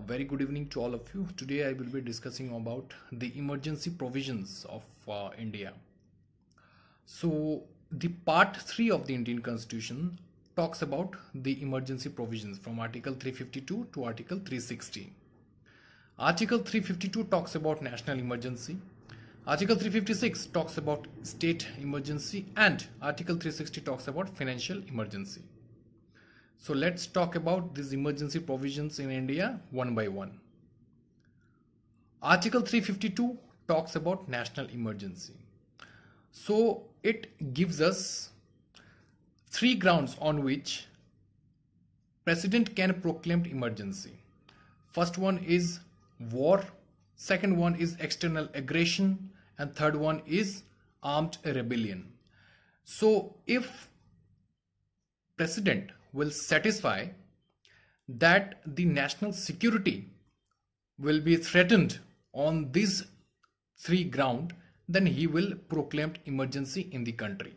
a very good evening to all of you today i will be discussing about the emergency provisions of uh, india so the part 3 of the indian constitution talks about the emergency provisions from article 352 to article 360 article 352 talks about national emergency article 356 talks about state emergency and article 360 talks about financial emergency so let's talk about these emergency provisions in India one by one. Article 352 talks about national emergency. So it gives us three grounds on which president can proclaim emergency. First one is war, second one is external aggression and third one is armed rebellion. So if president will satisfy that the national security will be threatened on these three ground then he will proclaim emergency in the country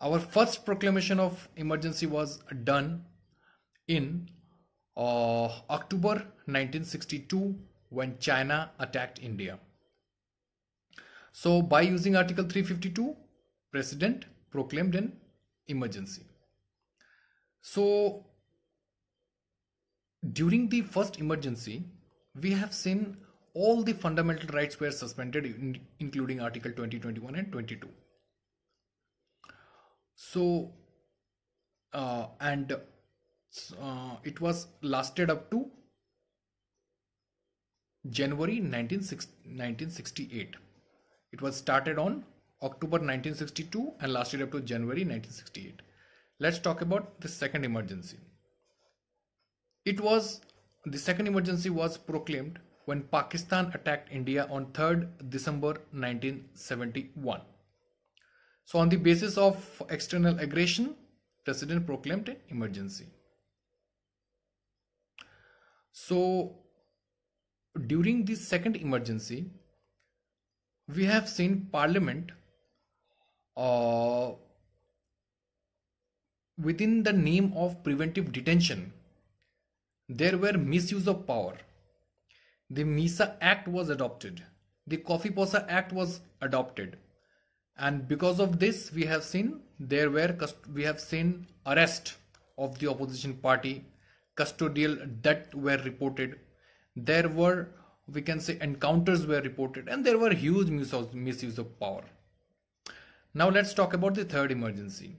our first proclamation of emergency was done in uh, october 1962 when china attacked india so by using article 352 president proclaimed an emergency so, during the first emergency, we have seen all the fundamental rights were suspended, including Article 20, 21, and 22. So, uh, and uh, it was lasted up to January 1968. It was started on October 1962 and lasted up to January 1968. Let's talk about the second emergency. It was the second emergency was proclaimed when Pakistan attacked India on 3rd December 1971. So on the basis of external aggression, President proclaimed an emergency. So during the second emergency, we have seen Parliament uh, within the name of preventive detention, there were misuse of power. The MISA Act was adopted. The Coffee Posa Act was adopted. And because of this, we have seen there were we have seen arrest of the opposition party, custodial debt were reported. There were we can say encounters were reported, and there were huge misuse of power. Now let's talk about the third emergency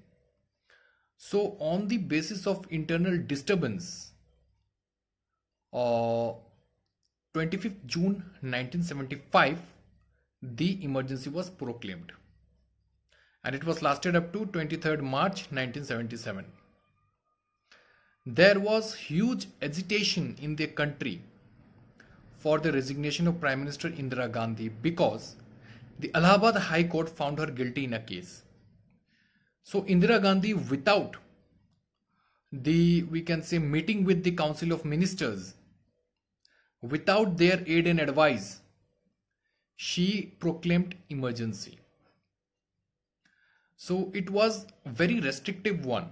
so on the basis of internal disturbance, uh, 25th June 1975, the emergency was proclaimed. And it was lasted up to 23rd March 1977. There was huge agitation in the country for the resignation of Prime Minister Indira Gandhi because the Allahabad High Court found her guilty in a case so Indira Gandhi without the we can say meeting with the council of ministers without their aid and advice she proclaimed emergency so it was very restrictive one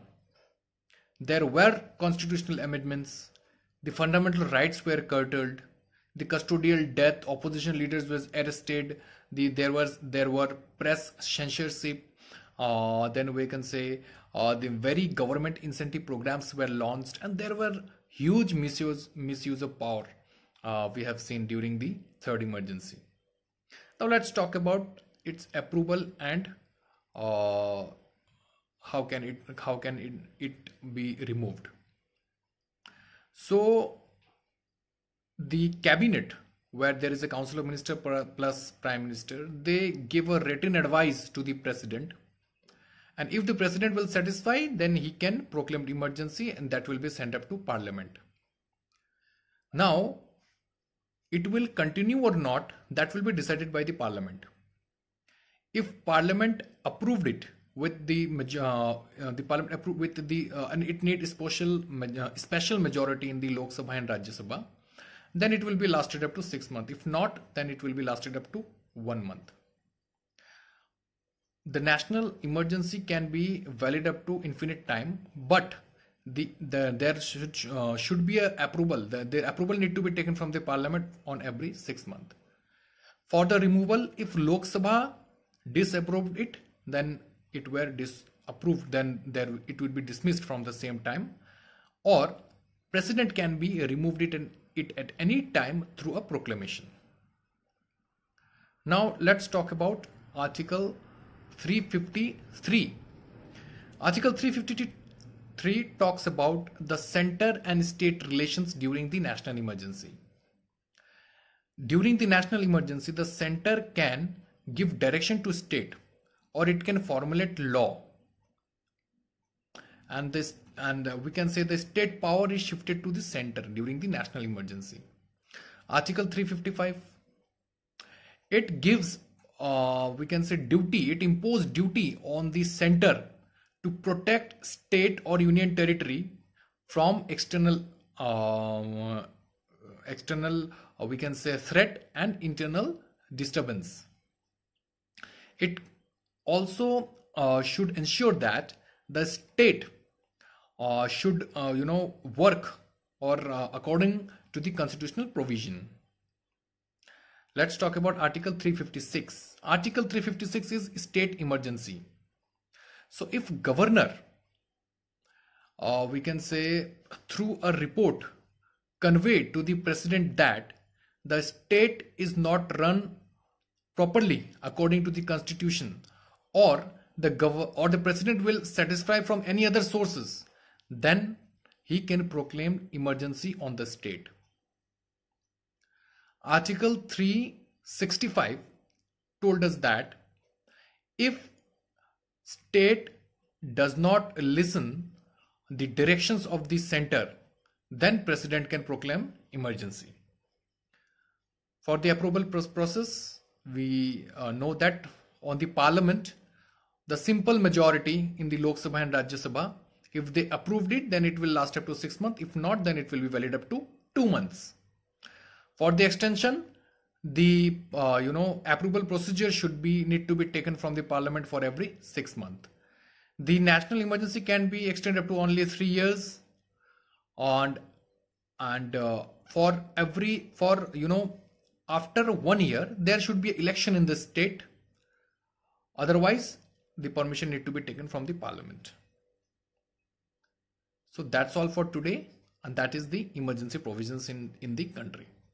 there were constitutional amendments the fundamental rights were curtailed the custodial death opposition leaders was arrested the there was there were press censorship uh, then we can say uh, the very government incentive programs were launched and there were huge misuse misuse of power uh, we have seen during the third emergency now let's talk about its approval and uh, how can it how can it, it be removed so the cabinet where there is a council of minister plus prime minister they give a written advice to the president and if the president will satisfy, then he can proclaim the emergency and that will be sent up to parliament. Now, it will continue or not, that will be decided by the parliament. If parliament approved it with the uh, uh, the parliament approved with the uh, and it needs special uh, special majority in the Lok Sabha and Rajya Sabha, then it will be lasted up to six months. If not, then it will be lasted up to one month the national emergency can be valid up to infinite time but the, the there should uh, should be a approval the, the approval need to be taken from the parliament on every 6 month for the removal if lok sabha disapproved it then it were disapproved then there it would be dismissed from the same time or president can be removed it and it at any time through a proclamation now let's talk about article 353. Article 353 talks about the center and state relations during the national emergency. During the national emergency, the center can give direction to state or it can formulate law. And this and we can say the state power is shifted to the center during the national emergency. Article 355 it gives uh, we can say duty it imposed duty on the center to protect state or union territory from external uh, external uh, we can say threat and internal disturbance it also uh, should ensure that the state uh, should uh, you know work or according to the constitutional provision Let's talk about Article 356. Article 356 is state emergency. So if governor, uh, we can say through a report conveyed to the president that the state is not run properly according to the constitution or the gov- or the president will satisfy from any other sources then he can proclaim emergency on the state Article 365 told us that if state does not listen the directions of the center then president can proclaim emergency for the approval process we uh, know that on the parliament the simple majority in the lok sabha and rajya sabha if they approved it then it will last up to 6 months if not then it will be valid up to 2 months for the extension, the uh, you know approval procedure should be need to be taken from the parliament for every six month. The national emergency can be extended up to only three years, and and uh, for every for you know after one year there should be election in the state. Otherwise, the permission need to be taken from the parliament. So that's all for today, and that is the emergency provisions in in the country.